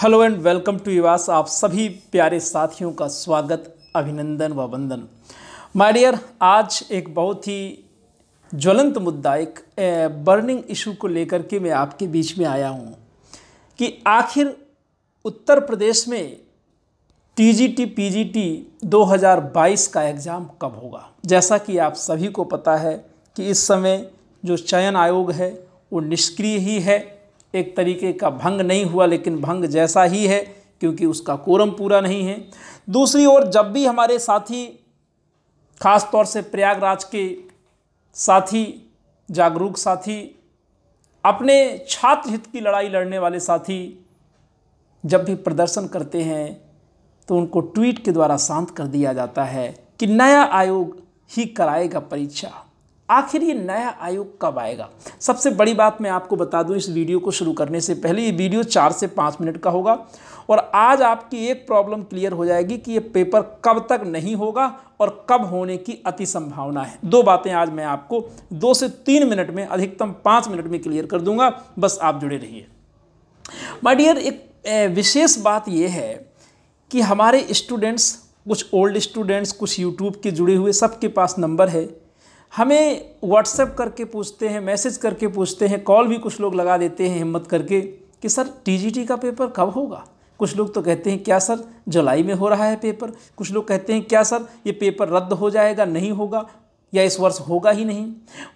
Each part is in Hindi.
hello and welcome to Yuvas आप सभी प्यारे साथियों का स्वागत अभिनंदन व वंदन माय डियर आज एक बहुत ही ज्वलंत मुद्दा एक बर्निंग इशू को लेकर के मैं आपके बीच में आया हूँ कि आखिर उत्तर प्रदेश में टीजीटी पीजीटी 2022 का एग्ज़ाम कब होगा जैसा कि आप सभी को पता है कि इस समय जो चयन आयोग है वो निष्क्रिय ही है एक तरीके का भंग नहीं हुआ लेकिन भंग जैसा ही है क्योंकि उसका कोरम पूरा नहीं है दूसरी ओर जब भी हमारे साथी खास तौर से प्रयागराज के साथी जागरूक साथी अपने छात्र हित की लड़ाई लड़ने वाले साथी जब भी प्रदर्शन करते हैं तो उनको ट्वीट के द्वारा शांत कर दिया जाता है कि नया आयोग ही कराएगा परीक्षा आखिर ये नया आयोग कब आएगा सबसे बड़ी बात मैं आपको बता दूं इस वीडियो को शुरू करने से पहले ये वीडियो चार से पाँच मिनट का होगा और आज आपकी एक प्रॉब्लम क्लियर हो जाएगी कि ये पेपर कब तक नहीं होगा और कब होने की अति संभावना है दो बातें आज मैं आपको दो से तीन मिनट में अधिकतम पाँच मिनट में क्लियर कर दूंगा बस आप जुड़े रहिए माई डियर एक विशेष बात ये है कि हमारे स्टूडेंट्स कुछ ओल्ड स्टूडेंट्स कुछ यूट्यूब के जुड़े हुए सबके पास नंबर है हमें व्हाट्सएप करके पूछते हैं मैसेज करके पूछते हैं कॉल भी कुछ लोग लगा देते हैं हिम्मत करके कि सर टीजीटी का पेपर कब होगा कुछ लोग तो कहते हैं क्या सर जुलाई में हो रहा है पेपर कुछ लोग कहते हैं क्या सर ये पेपर रद्द हो जाएगा नहीं होगा या इस वर्ष होगा ही नहीं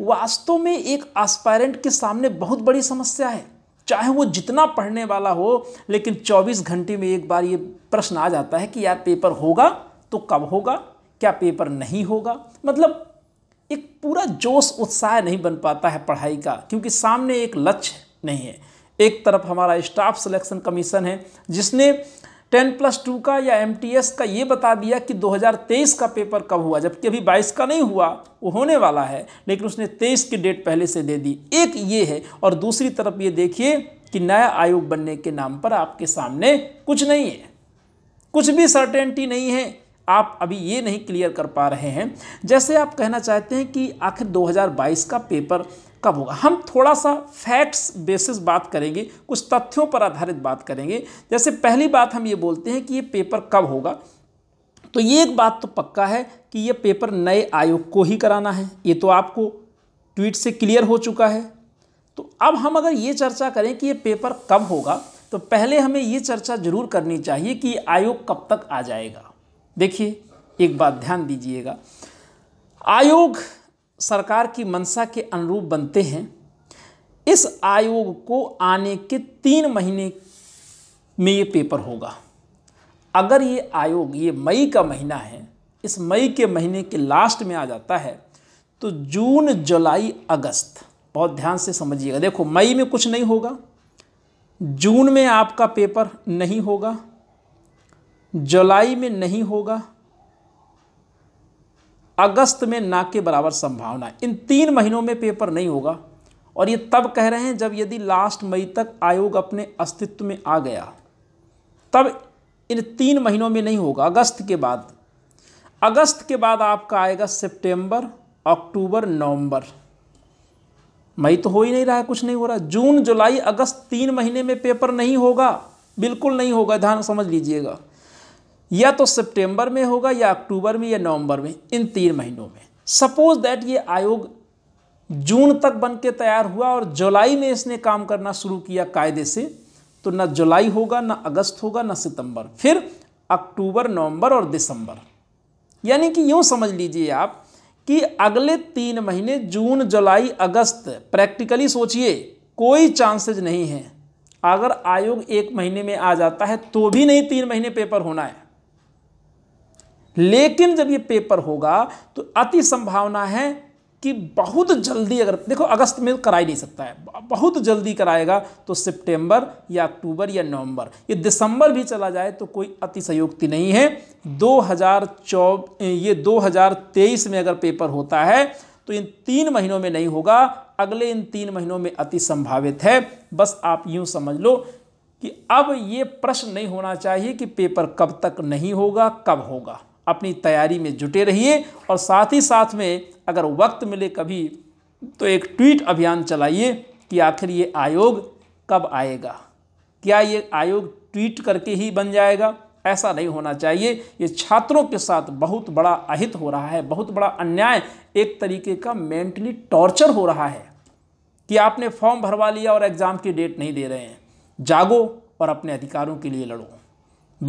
वास्तव में एक आस्पायरेंट के सामने बहुत बड़ी समस्या है चाहे वो जितना पढ़ने वाला हो लेकिन 24 घंटे में एक बार ये प्रश्न आ जाता है कि यार पेपर होगा तो कब होगा क्या पेपर नहीं होगा मतलब एक पूरा जोश उत्साह नहीं बन पाता है पढ़ाई का क्योंकि सामने एक लक्ष्य नहीं है एक तरफ हमारा स्टाफ सिलेक्शन कमीशन है जिसने टेन प्लस टू का या एम का ये बता दिया कि 2023 का पेपर कब हुआ जबकि अभी 22 का नहीं हुआ वो होने वाला है लेकिन उसने 23 की डेट पहले से दे दी एक ये है और दूसरी तरफ ये देखिए कि नया आयोग बनने के नाम पर आपके सामने कुछ नहीं है कुछ भी सर्टेनिटी नहीं है आप अभी ये नहीं क्लियर कर पा रहे हैं जैसे आप कहना चाहते हैं कि आखिर 2022 का पेपर कब होगा हम थोड़ा सा फैक्ट्स बेसिस बात करेंगे कुछ तथ्यों पर आधारित बात करेंगे जैसे पहली बात हम ये बोलते हैं कि ये पेपर कब होगा तो ये एक बात तो पक्का है कि ये पेपर नए आयोग को ही कराना है ये तो आपको ट्वीट से क्लियर हो चुका है तो अब हम अगर ये चर्चा करें कि ये पेपर कब होगा तो पहले हमें ये चर्चा ज़रूर करनी चाहिए कि आयोग कब तक आ जाएगा देखिए एक बात ध्यान दीजिएगा आयोग सरकार की मंशा के अनुरूप बनते हैं इस आयोग को आने के तीन महीने में ये पेपर होगा अगर ये आयोग ये मई का महीना है इस मई के महीने के लास्ट में आ जाता है तो जून जुलाई अगस्त बहुत ध्यान से समझिएगा देखो मई में कुछ नहीं होगा जून में आपका पेपर नहीं होगा जुलाई में नहीं होगा अगस्त में ना के बराबर संभावना इन तीन महीनों में पेपर नहीं होगा और ये तब कह रहे हैं जब यदि लास्ट मई तक आयोग अपने अस्तित्व में आ गया तब इन तीन महीनों में नहीं होगा अगस्त के बाद अगस्त के बाद आपका आएगा सितंबर, अक्टूबर नवंबर मई तो हो ही नहीं रहा है कुछ नहीं हो रहा जून जुलाई अगस्त तीन महीने में पेपर नहीं होगा बिल्कुल नहीं होगा ध्यान समझ लीजिएगा या तो सितंबर में होगा या अक्टूबर में या नवंबर में इन तीन महीनों में सपोज दैट ये आयोग जून तक बन के तैयार हुआ और जुलाई में इसने काम करना शुरू किया कायदे से तो ना जुलाई होगा ना अगस्त होगा ना सितंबर फिर अक्टूबर नवंबर और दिसंबर यानी कि यूँ समझ लीजिए आप कि अगले तीन महीने जून जुलाई अगस्त प्रैक्टिकली सोचिए कोई चांसेज नहीं है अगर आयोग एक महीने में आ जाता है तो भी नहीं तीन महीने पेपर होना है लेकिन जब ये पेपर होगा तो अति संभावना है कि बहुत जल्दी अगर देखो अगस्त में करा ही नहीं सकता है बहुत जल्दी कराएगा तो सितंबर या अक्टूबर या नवंबर ये दिसंबर भी चला जाए तो कोई अति संयुक्ति नहीं है दो हज़ार चौ ये दो हज़ार तेईस में अगर पेपर होता है तो इन तीन महीनों में नहीं होगा अगले इन तीन महीनों में अति संभावित है बस आप यूँ समझ लो कि अब ये प्रश्न नहीं होना चाहिए कि पेपर कब तक नहीं होगा कब होगा अपनी तैयारी में जुटे रहिए और साथ ही साथ में अगर वक्त मिले कभी तो एक ट्वीट अभियान चलाइए कि आखिर ये आयोग कब आएगा क्या ये आयोग ट्वीट करके ही बन जाएगा ऐसा नहीं होना चाहिए ये छात्रों के साथ बहुत बड़ा अहित हो रहा है बहुत बड़ा अन्याय एक तरीके का मेंटली टॉर्चर हो रहा है कि आपने फॉर्म भरवा लिया और एग्ज़ाम की डेट नहीं दे रहे हैं जागो और अपने अधिकारों के लिए लड़ो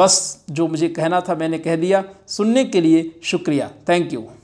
बस जो मुझे कहना था मैंने कह दिया सुनने के लिए शुक्रिया थैंक यू